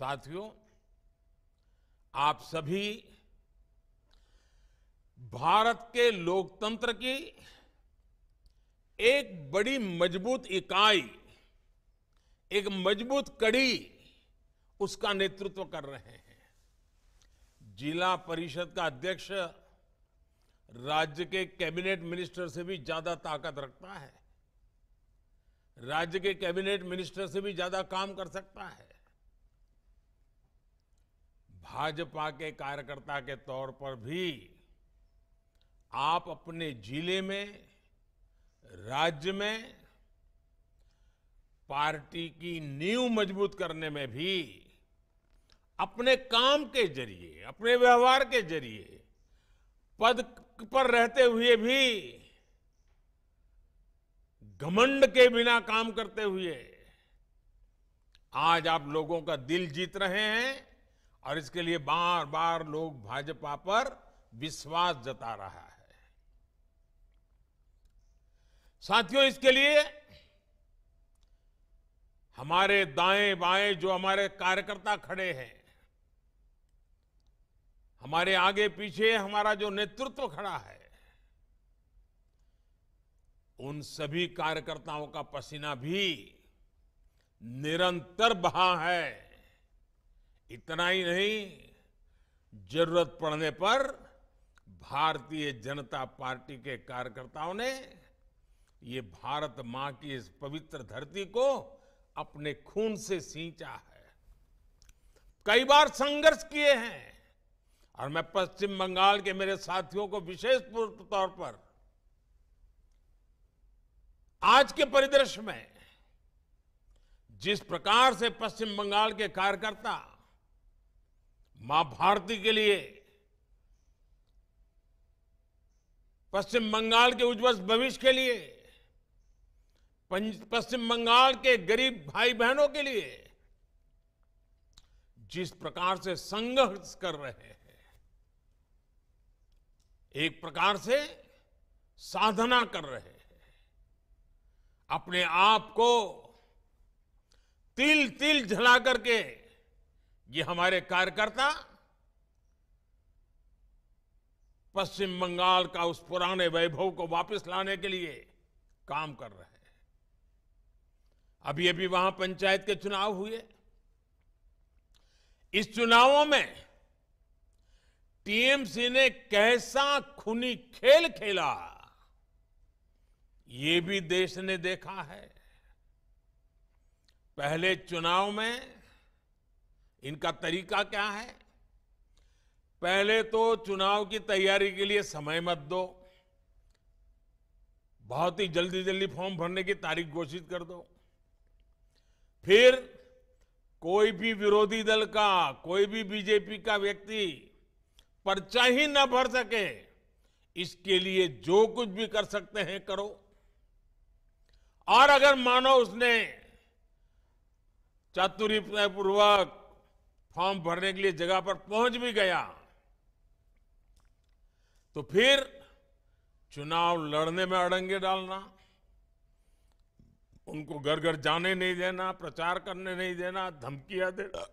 साथियों आप सभी भारत के लोकतंत्र की एक बड़ी मजबूत इकाई एक मजबूत कड़ी उसका नेतृत्व कर रहे हैं जिला परिषद का अध्यक्ष राज्य के कैबिनेट मिनिस्टर से भी ज्यादा ताकत रखता है राज्य के कैबिनेट मिनिस्टर से भी ज्यादा काम कर सकता है भाजपा के कार्यकर्ता के तौर पर भी आप अपने जिले में राज्य में पार्टी की नींव मजबूत करने में भी अपने काम के जरिए अपने व्यवहार के जरिए पद पर रहते हुए भी घमंड के बिना काम करते हुए आज आप लोगों का दिल जीत रहे हैं और इसके लिए बार बार लोग भाजपा पर विश्वास जता रहा है साथियों इसके लिए हमारे दाएं बाएं जो हमारे कार्यकर्ता खड़े हैं हमारे आगे पीछे हमारा जो नेतृत्व खड़ा है उन सभी कार्यकर्ताओं का पसीना भी निरंतर बहा है इतना ही नहीं जरूरत पड़ने पर भारतीय जनता पार्टी के कार्यकर्ताओं ने ये भारत मां की इस पवित्र धरती को अपने खून से सींचा है कई बार संघर्ष किए हैं और मैं पश्चिम बंगाल के मेरे साथियों को विशेष तौर पर आज के परिदृश्य में जिस प्रकार से पश्चिम बंगाल के कार्यकर्ता मां भारती के लिए पश्चिम बंगाल के उज्जवल भविष्य के लिए पश्चिम बंगाल के गरीब भाई बहनों के लिए जिस प्रकार से संघर्ष कर रहे हैं एक प्रकार से साधना कर रहे हैं अपने आप को तिल तिल झला करके ये हमारे कार्यकर्ता पश्चिम बंगाल का उस पुराने वैभव को वापस लाने के लिए काम कर रहे हैं अभी अभी वहां पंचायत के चुनाव हुए इस चुनावों में टीएमसी ने कैसा खूनी खेल खेला ये भी देश ने देखा है पहले चुनाव में इनका तरीका क्या है पहले तो चुनाव की तैयारी के लिए समय मत दो बहुत ही जल्दी जल्दी फॉर्म भरने की तारीख घोषित कर दो फिर कोई भी विरोधी दल का कोई भी बीजेपी का व्यक्ति पर्चा ही न भर सके इसके लिए जो कुछ भी कर सकते हैं करो और अगर मानो उसने चातुर्य फॉर्म भरने के लिए जगह पर पहुंच भी गया तो फिर चुनाव लड़ने में अड़ंगे डालना उनको घर घर जाने नहीं देना प्रचार करने नहीं देना धमकियां देना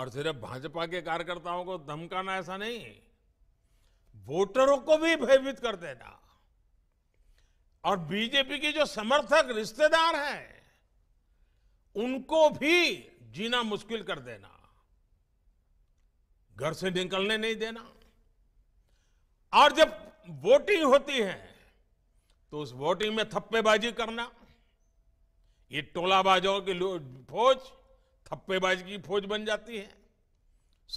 और सिर्फ भाजपा के कार्यकर्ताओं को धमकाना ऐसा नहीं वोटरों को भी भयभीत कर देना और बीजेपी के जो समर्थक रिश्तेदार हैं उनको भी जीना मुश्किल कर देना घर से निकलने नहीं देना और जब वोटिंग होती है तो उस वोटिंग में थप्पेबाजी करना ये टोलाबाजों की फौज थप्पेबाजी की फौज बन जाती है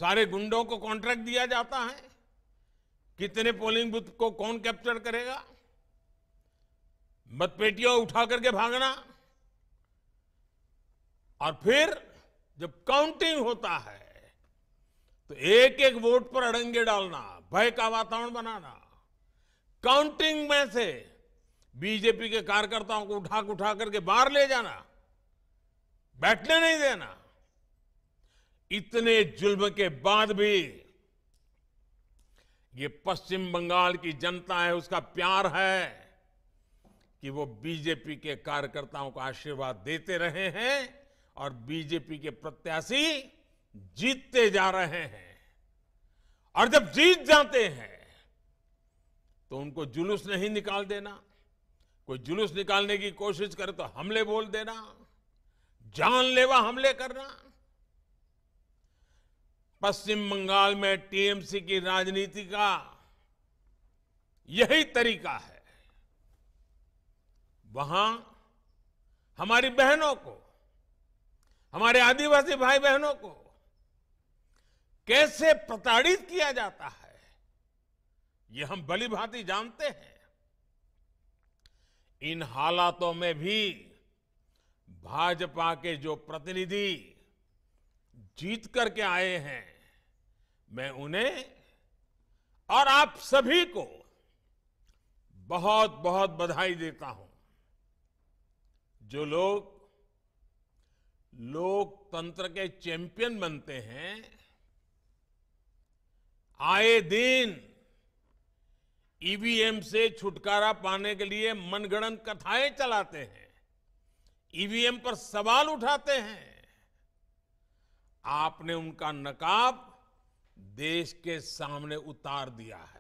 सारे गुंडों को कॉन्ट्रैक्ट दिया जाता है कितने पोलिंग बूथ को कौन कैप्चर करेगा मतपेटियां उठा करके भागना और फिर जब काउंटिंग होता है तो एक एक वोट पर अड़ंगे डालना भय का वातावरण बनाना काउंटिंग में से बीजेपी के कार्यकर्ताओं को उठा उठा करके बाहर ले जाना बैठने नहीं देना इतने जुल्म के बाद भी ये पश्चिम बंगाल की जनता है उसका प्यार है कि वो बीजेपी के कार्यकर्ताओं को आशीर्वाद देते रहे हैं और बीजेपी के प्रत्याशी जीतते जा रहे हैं और जब जीत जाते हैं तो उनको जुलूस नहीं निकाल देना कोई जुलूस निकालने की कोशिश करे तो हमले बोल देना जानलेवा हमले करना पश्चिम बंगाल में टीएमसी की राजनीति का यही तरीका है वहां हमारी बहनों को हमारे आदिवासी भाई बहनों को कैसे प्रताड़ित किया जाता है ये हम भली भांति जानते हैं इन हालातों में भी भाजपा के जो प्रतिनिधि जीत करके आए हैं मैं उन्हें और आप सभी को बहुत बहुत बधाई देता हूं जो लोग लोकतंत्र के चैंपियन बनते हैं आए दिन ईवीएम e से छुटकारा पाने के लिए मनगणन कथाएं चलाते हैं ईवीएम e पर सवाल उठाते हैं आपने उनका नकाब देश के सामने उतार दिया है